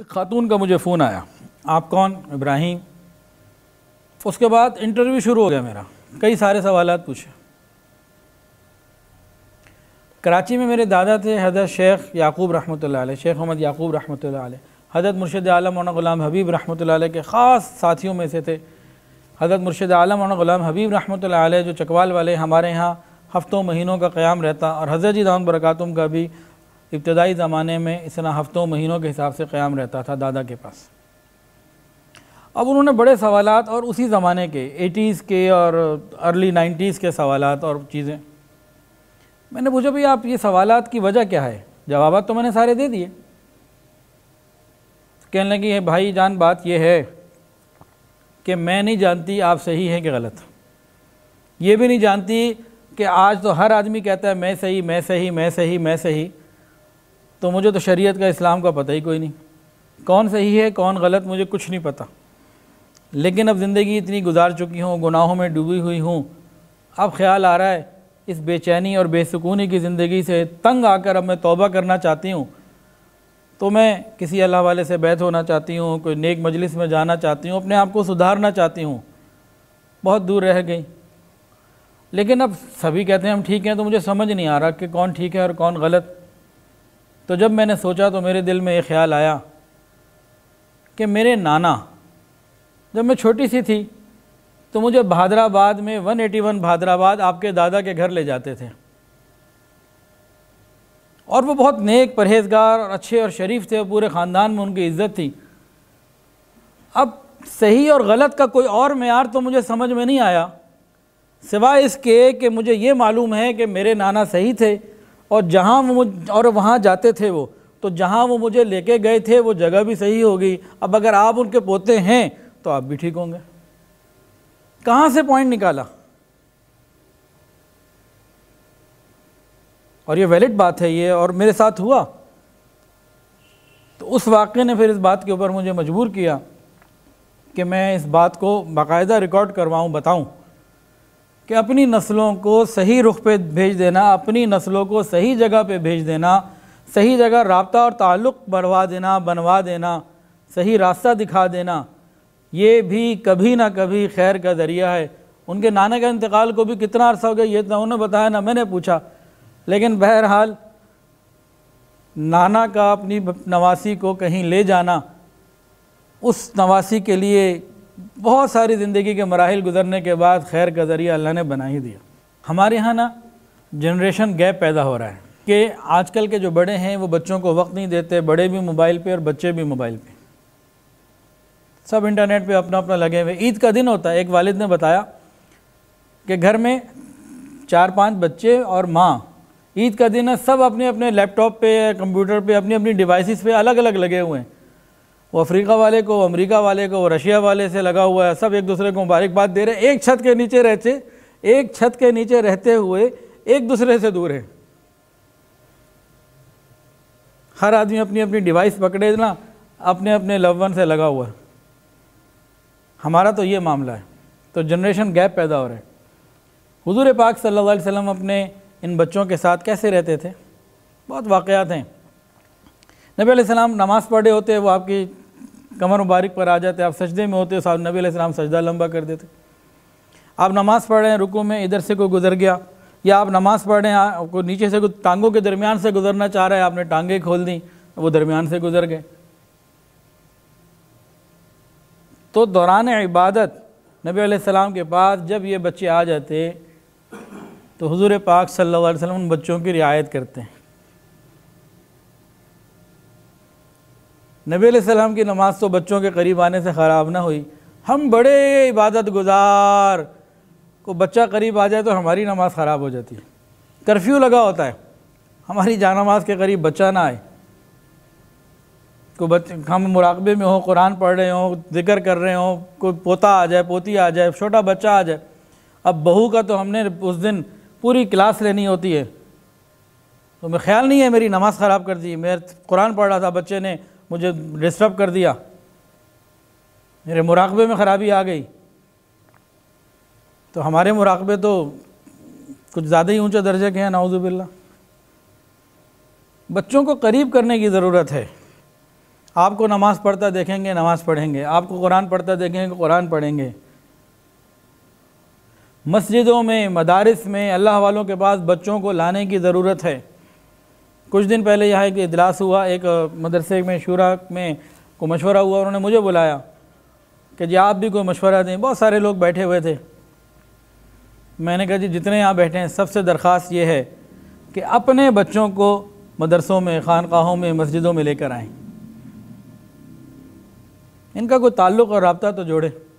एक खातून का मुझे फ़ोन आया आप कौन इब्राहिम उसके बाद इंटरव्यू शुरू हो गया मेरा कई सारे सवाल पूछे कराची में मेरे दादा थे हजरत शेख याकूब रहमत ला शेख मोहम्मद याकूब रहमत ला हजरत मुर्शद आलम मौना गुलाम हबीब रहमत के ख़ास साथियों में से थे हजरत मुर्शद आलम मौना गुलाम हबीब रहमत जो चकवाल वाले हमारे यहाँ हफ़्तों महीनों का क़्याम रहता और हजरत जी दाम बरकतम का भी इब्तदाई ज़माने में इस तरह हफ़्तों महीनों के हिसाब से क़्याम रहता था दादा के पास अब उन्होंने बड़े सवाल और उसी ज़माने के एटीज़ के और अर्ली नाइन्टीज़ के सवाल और चीज़ें मैंने पूछा भाई आप ये सवाल की वजह क्या है जवाब तो मैंने सारे दे दिए कहने लगी भाई जान बात यह है कि मैं नहीं जानती आप सही हैं कि गलत ये भी नहीं जानती कि आज तो हर आदमी कहता है मैं सही मैं सही मैं सही मैं सही तो मुझे तो शरीयत का इस्लाम का पता ही कोई नहीं कौन सही है कौन गलत मुझे कुछ नहीं पता लेकिन अब ज़िंदगी इतनी गुजार चुकी हूँ गुनाहों में डूबी हुई हूँ अब ख्याल आ रहा है इस बेचैनी और बेसकूनी की ज़िंदगी से तंग आकर अब मैं तौबा करना चाहती हूँ तो मैं किसी अल्लाह वाले से बैत होना चाहती हूँ कोई नेक मजलिस में जाना चाहती हूँ अपने आप को सुधारना चाहती हूँ बहुत दूर रह गई लेकिन अब सभी कहते हैं हम ठीक हैं तो मुझे समझ नहीं आ रहा कि कौन ठीक है और कौन गलत तो जब मैंने सोचा तो मेरे दिल में ये ख्याल आया कि मेरे नाना जब मैं छोटी सी थी तो मुझे भादराबाद में 181 भादराबाद आपके दादा के घर ले जाते थे और वो बहुत नेक परहेजगार और अच्छे और शरीफ थे और पूरे ख़ानदान में उनकी इज्जत थी अब सही और गलत का कोई और मैार तो मुझे समझ में नहीं आया सिवाय इसके कि मुझे ये मालूम है कि मेरे नाना सही थे और जहाँ वो और वहाँ जाते थे वो तो जहाँ वो मुझे लेके गए थे वो जगह भी सही होगी अब अगर आप उनके पोते हैं तो आप भी ठीक होंगे कहाँ से पॉइंट निकाला और ये वैलिड बात है ये और मेरे साथ हुआ तो उस वाक्य ने फिर इस बात के ऊपर मुझे मजबूर किया कि मैं इस बात को बाकायदा रिकॉर्ड करवाऊँ बताऊँ कि अपनी नस्लों को सही रुख पे भेज देना अपनी नस्लों को सही जगह पे भेज देना सही जगह रबता और ताल्लुक़ बढ़वा देना बनवा देना सही रास्ता दिखा देना ये भी कभी ना कभी खैर का ज़रिया है उनके नाना का इंतकाल को भी कितना अर्सा हो गया ये तो उन्होंने बताया ना मैंने पूछा लेकिन बहरहाल नाना का अपनी नवासी को कहीं ले जाना उस नवासी के लिए बहुत सारी ज़िंदगी के मराहल गुजरने के बाद खैर का ज़रिया अल्लाह ने बना ही दिया हमारे यहाँ ना जनरेशन गैप पैदा हो रहा है कि आजकल के जो बड़े हैं वो बच्चों को वक्त नहीं देते बड़े भी मोबाइल पे और बच्चे भी मोबाइल पे सब इंटरनेट पे अपना अपना लगे हुए ईद का दिन होता है एक वालिद ने बताया कि घर में चार पांच बच्चे और माँ ईद का दिन है सब अपने अपने लैपटॉप पे कंप्यूटर पे अपनी अपनी डिवाइसेस पे अलग अलग लगे हुए हैं वो अफ्रीका वाले को अमेरिका वाले को रशिया वाले से लगा हुआ है सब एक दूसरे को मुबारकबाद दे रहे हैं एक छत के नीचे रहते एक छत के नीचे रहते हुए एक दूसरे से दूर है हर आदमी अपनी अपनी डिवाइस पकड़े ना अपने अपने लवन से लगा हुआ है हमारा तो ये मामला है तो जनरेशन गैप पैदा हो रहा है हजूर पाक सल्लल्लाहु अलैहि वसल्लम अपने इन बच्चों के साथ कैसे रहते थे बहुत वाक़ात हैं नबी सलाम नमाज़ पढ़े होते वो आपकी कमर मुबारक पर आ जाते आप सजदे में होते साहब नबी सलाम सजदा लंबा कर देते आप नमाज़ पढ़ रहे हैं रुकू में इधर से कोई गुजर गया या आप नमाज़ पढ़ रहे हैं आपको नीचे से कुछ टांगों के दरमियान से गुजरना चाह रहा है आपने टांगे खोल दी वो दरमियान से गुजर गए तो दौरान इबादत नबी सलाम के पास जब ये बच्चे आ जाते तो हुजूर पाक सल्लल्लाहु अलैहि वसल्लम उन बच्चों की रियायत करते हैं नबी सलाम की नमाज़ तो बच्चों के करीब आने से ख़राब ना हुई हम बड़े इबादत गुजार को बच्चा करीब आ जाए तो हमारी नमाज़ ख़राब हो जाती है कर्फ्यू लगा होता है हमारी नमाज के करीब बच्चा ना आए को बच्चे हम मुराकबे में हो कुरान पढ़ रहे हों जिक्र कर रहे हों कोई पोता आ जाए पोती आ जाए छोटा बच्चा आ जाए अब बहू का तो हमने उस दिन पूरी क्लास लेनी होती है तो मैं ख्याल नहीं है मेरी नमाज़ ख़राब कर दी मैं कुरान पढ़ रहा था बच्चे ने मुझे डिस्टर्ब कर दिया मेरे मुराकबे में ख़राबी आ गई तो हमारे मुराकबे तो कुछ ज़्यादा ही ऊंचे दर्जे के हैं नाउजुबिल्ला बच्चों को करीब करने की ज़रूरत है आपको नमाज़ पढ़ता देखेंगे नमाज़ पढ़ेंगे आपको कुरान पढ़ता देखेंगे कुरान पढ़ेंगे मस्जिदों में मदारस में अल्लाह वालों के पास बच्चों को लाने की ज़रूरत है कुछ दिन पहले यहाँ एक इजलास हुआ एक मदरसे में शुरा में को मशवरा हुआ उन्होंने मुझे बुलाया कि जी आप भी कोई मशवरा दें बहुत सारे लोग बैठे हुए थे मैंने कहा जी जितने यहाँ बैठे हैं सबसे दरख्वास्त ये है कि अपने बच्चों को मदरसों में खानकाहों में मस्जिदों में लेकर आएँ इनका कोई ताल्लुक़ और रबता तो जोड़े